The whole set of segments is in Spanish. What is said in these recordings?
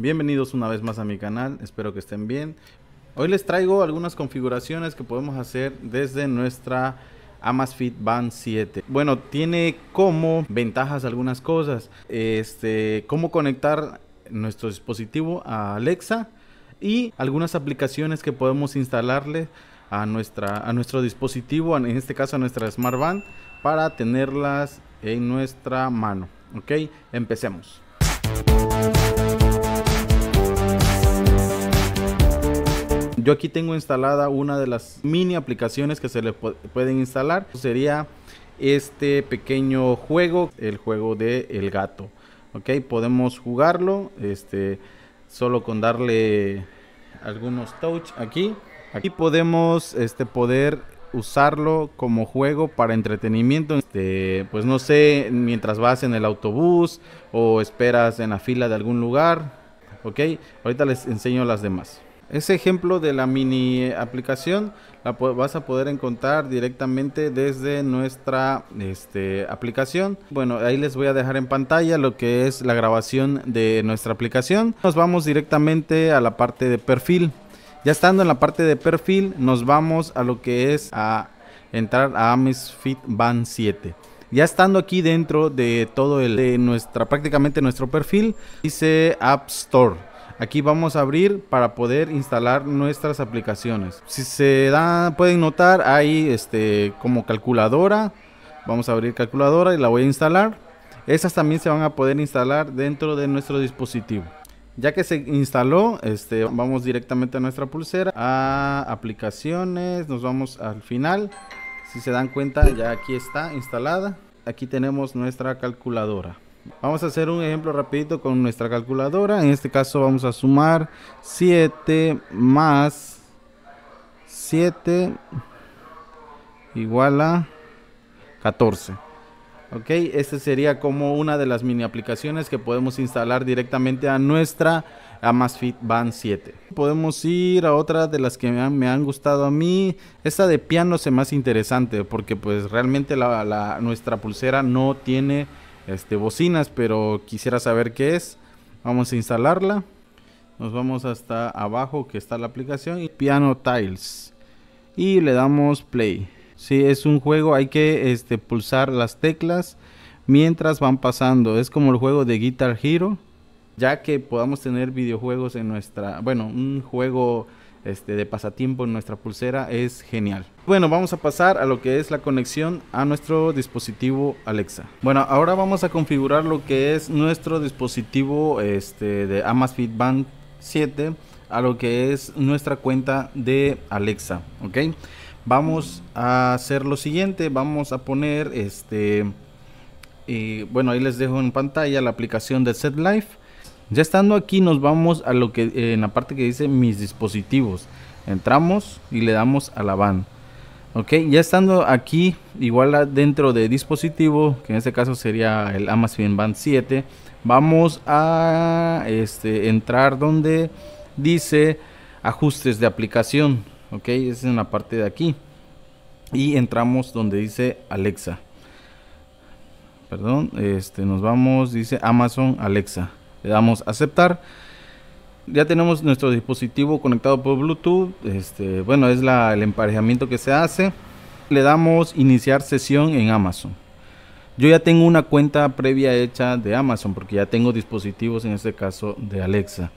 Bienvenidos una vez más a mi canal, espero que estén bien. Hoy les traigo algunas configuraciones que podemos hacer desde nuestra Amazfit Band 7. Bueno, tiene como ventajas algunas cosas. Este, cómo conectar nuestro dispositivo a Alexa y algunas aplicaciones que podemos instalarle a, nuestra, a nuestro dispositivo, en este caso a nuestra Smart Band, para tenerlas en nuestra mano. Ok, empecemos. Yo aquí tengo instalada una de las mini aplicaciones que se le pueden instalar. Sería este pequeño juego, el juego de el gato. Ok, podemos jugarlo este, solo con darle algunos touch aquí. Aquí podemos este, poder usarlo como juego para entretenimiento. Este, pues no sé, mientras vas en el autobús o esperas en la fila de algún lugar. Ok, ahorita les enseño las demás. Ese ejemplo de la mini aplicación la vas a poder encontrar directamente desde nuestra este, aplicación. Bueno, ahí les voy a dejar en pantalla lo que es la grabación de nuestra aplicación. Nos vamos directamente a la parte de perfil. Ya estando en la parte de perfil, nos vamos a lo que es a entrar a Fit Band 7. Ya estando aquí dentro de todo el de nuestra prácticamente nuestro perfil, dice App Store Aquí vamos a abrir para poder instalar nuestras aplicaciones. Si se dan, pueden notar, ahí este, como calculadora. Vamos a abrir calculadora y la voy a instalar. Esas también se van a poder instalar dentro de nuestro dispositivo. Ya que se instaló, este, vamos directamente a nuestra pulsera, a aplicaciones, nos vamos al final. Si se dan cuenta, ya aquí está instalada. Aquí tenemos nuestra calculadora. Vamos a hacer un ejemplo rapidito con nuestra calculadora. En este caso vamos a sumar 7 más 7 igual a 14. Ok, este sería como una de las mini aplicaciones que podemos instalar directamente a nuestra Amazfit Band 7. Podemos ir a otra de las que me han, gustado a mí. Esta de piano se más interesante porque pues realmente nuestra pulsera no tiene este, bocinas, pero quisiera saber qué es. Vamos a instalarla. Nos vamos hasta abajo que está la aplicación y Piano Tiles. Y le damos play. Si es un juego, hay que este, pulsar las teclas mientras van pasando. Es como el juego de Guitar Hero. Ya que podamos tener videojuegos en nuestra... Bueno, un juego este, de pasatiempo en nuestra pulsera es genial. Bueno, vamos a pasar a lo que es la conexión a nuestro dispositivo Alexa. Bueno, ahora vamos a configurar lo que es nuestro dispositivo este, de Amazfit Band 7 a lo que es nuestra cuenta de Alexa, ¿ok? Vamos a hacer lo siguiente, vamos a poner este... Y bueno, ahí les dejo en pantalla la aplicación de life ya estando aquí nos vamos a lo que eh, en la parte que dice mis dispositivos. Entramos y le damos a la van. Ok, ya estando aquí, igual dentro de dispositivo, que en este caso sería el Amazon Band 7, vamos a este, entrar donde dice ajustes de aplicación. Ok, es en la parte de aquí. Y entramos donde dice Alexa. Perdón, este, nos vamos, dice Amazon Alexa. Le damos aceptar. Ya tenemos nuestro dispositivo conectado por Bluetooth. Este, bueno, es el emparejamiento que se hace. Le damos iniciar sesión en Amazon. Yo ya tengo una cuenta previa hecha de Amazon porque ya tengo dispositivos, en este caso de Alexa.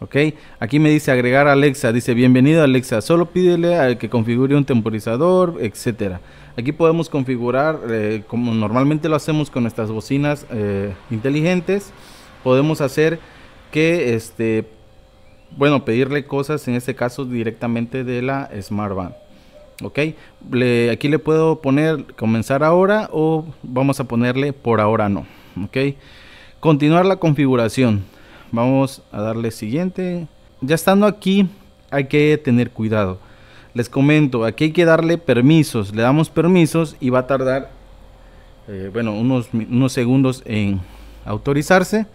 ¿ok? Aquí me dice agregar Alexa, dice bienvenido Alexa, solo pídele al que configure un temporizador, etcétera. Aquí podemos configurar eh, como normalmente lo hacemos con nuestras bocinas eh, inteligentes podemos hacer que, este, bueno, pedirle cosas, en este caso directamente de la SmartBand. Ok, aquí le puedo poner comenzar ahora o vamos a ponerle por ahora no. Ok, continuar la configuración. Vamos a darle siguiente. Ya estando aquí, hay que tener cuidado. Les comento, aquí hay que darle permisos. Le damos permisos y va a tardar, eh, bueno, unos, unos segundos en autorizarse.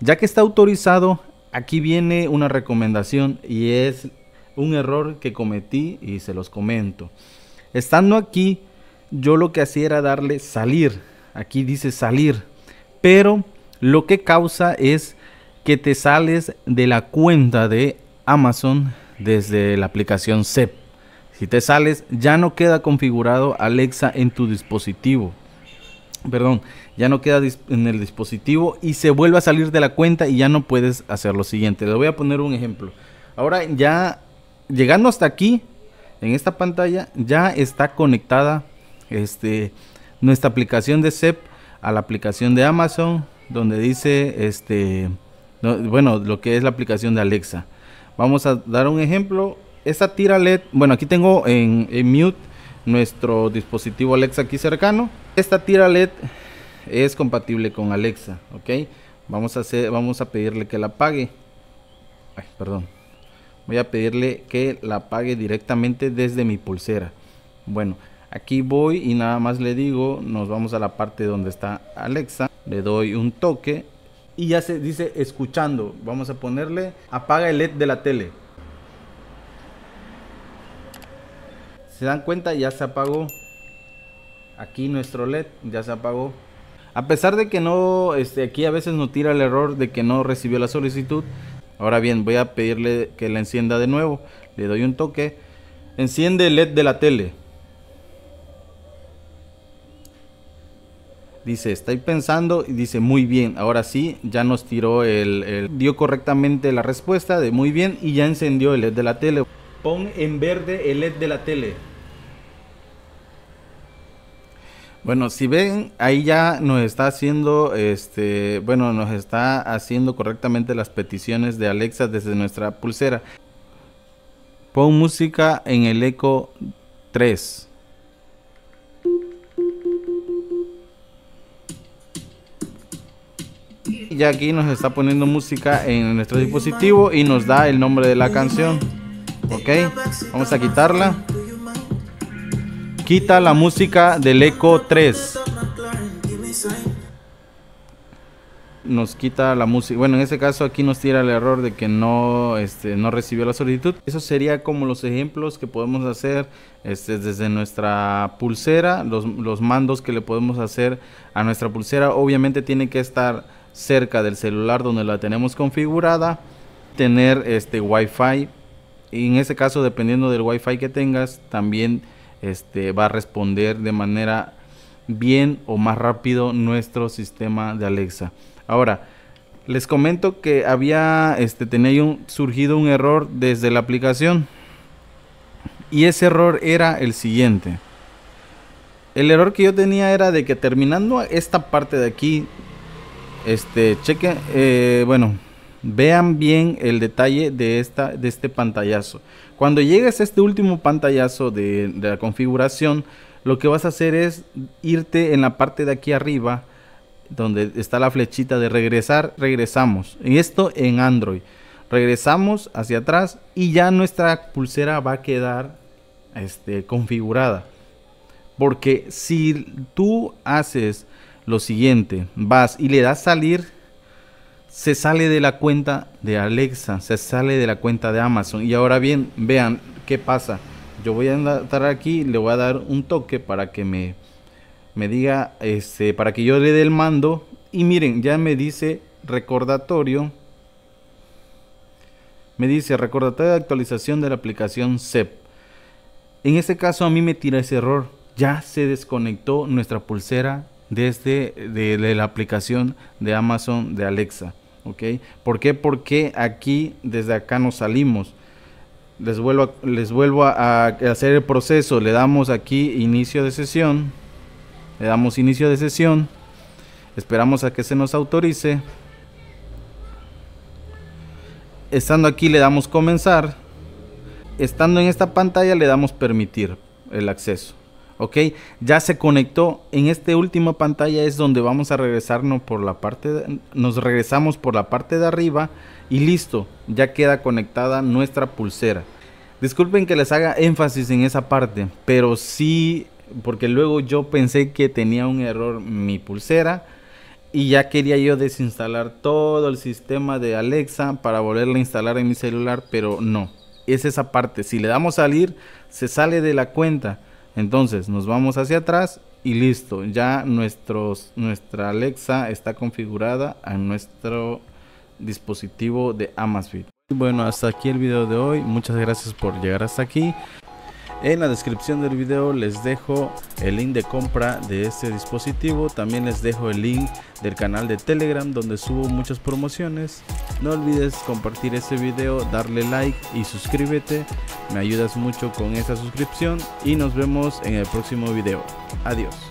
Ya que está autorizado, aquí viene una recomendación y es un error que cometí y se los comento. Estando aquí, yo lo que hacía era darle salir. Aquí dice salir. Pero lo que causa es que te sales de la cuenta de Amazon desde la aplicación SEP. Si te sales, ya no queda configurado Alexa en tu dispositivo perdón, ya no queda en el dispositivo y se vuelve a salir de la cuenta y ya no puedes hacer lo siguiente. le voy a poner un ejemplo. Ahora ya llegando hasta aquí, en esta pantalla ya está conectada este, nuestra aplicación de CEP a la aplicación de Amazon, donde dice este, bueno, lo que es la aplicación de Alexa. Vamos a dar un ejemplo. Esta tira LED, bueno, aquí tengo en mute nuestro dispositivo Alexa aquí cercano. Esta tira LED es compatible con Alexa, ok. Vamos a, hacer, vamos a pedirle que la apague. perdón. Voy a pedirle que la apague directamente desde mi pulsera. Bueno, aquí voy y nada más le digo, nos vamos a la parte donde está Alexa. Le doy un toque y ya se dice escuchando. Vamos a ponerle apaga el LED de la tele. se dan cuenta ya se apagó aquí nuestro led ya se apagó a pesar de que no este aquí a veces nos tira el error de que no recibió la solicitud ahora bien voy a pedirle que la encienda de nuevo le doy un toque enciende el led de la tele Dice, estoy pensando y dice, muy bien, ahora sí, ya nos tiró el, el, dio correctamente la respuesta de muy bien y ya encendió el LED de la tele. Pon en verde el LED de la tele. Bueno, si ven, ahí ya nos está haciendo, este, bueno, nos está haciendo correctamente las peticiones de Alexa desde nuestra pulsera. Pon música en el eco 3. Y aquí nos está poniendo música en nuestro dispositivo y nos da el nombre de la canción ok vamos a quitarla quita la música del eco 3 nos quita la música bueno en este caso aquí nos tira el error de que no este, no recibió la solicitud eso sería como los ejemplos que podemos hacer este, desde nuestra pulsera los, mandos que le podemos hacer a nuestra pulsera obviamente tiene que estar cerca del celular donde la tenemos configurada tener este wifi en ese caso, dependiendo del wifi que tengas, también este, va a responder de manera bien o más rápido nuestro sistema de Alexa. Ahora, les comento que había este, tenía un, surgido un error desde la aplicación. Y ese error era el siguiente. El error que yo tenía era de que terminando esta parte de aquí, este, cheque, eh, bueno, Vean bien el detalle de, esta, de este pantallazo. Cuando llegues a este último pantallazo de, la configuración, lo que vas a hacer es irte en la parte de aquí arriba, donde está la flechita de regresar, regresamos. Y esto en Android. Regresamos hacia atrás y ya nuestra pulsera va a quedar este, configurada. Porque si tú haces lo siguiente, vas y le das salir se sale de la cuenta de Alexa, se sale de la cuenta de Amazon. Y ahora bien, vean qué pasa. Yo voy a entrar aquí, le voy a dar un toque para que me, me diga, este, para que yo le dé el mando. Y miren, ya me dice recordatorio. Me dice recordatorio de actualización de la aplicación CEP. En este caso a mí me tira ese error. Ya se desconectó nuestra pulsera desde de la aplicación de Amazon de Alexa. ¿ok? ¿Por qué? Porque aquí, desde acá nos salimos. Les vuelvo, les vuelvo a hacer el proceso, le damos aquí inicio de sesión, le damos inicio de sesión, esperamos a que se nos autorice. Estando aquí le damos comenzar, estando en esta pantalla le damos permitir el acceso ok ya se conectó en esta última pantalla es donde vamos a regresarnos por la parte nos regresamos por la parte de arriba y listo ya queda conectada nuestra pulsera disculpen que les haga énfasis en esa parte pero sí porque luego yo pensé que tenía un error mi pulsera y ya quería yo desinstalar todo el sistema de Alexa para volverla a instalar en mi celular pero no es esa parte si le damos salir se sale de la cuenta entonces nos vamos hacia atrás y listo, ya nuestra Alexa está configurada a nuestro dispositivo de Amazfit. Bueno, hasta aquí el video de hoy. Muchas gracias por llegar hasta aquí. En la descripción del video les dejo el link de compra de este dispositivo. También les dejo el link del canal de Telegram donde subo muchas promociones. No olvides compartir este video, darle like y suscríbete. Me ayudas mucho con esta suscripción y nos vemos en el próximo video. Adiós.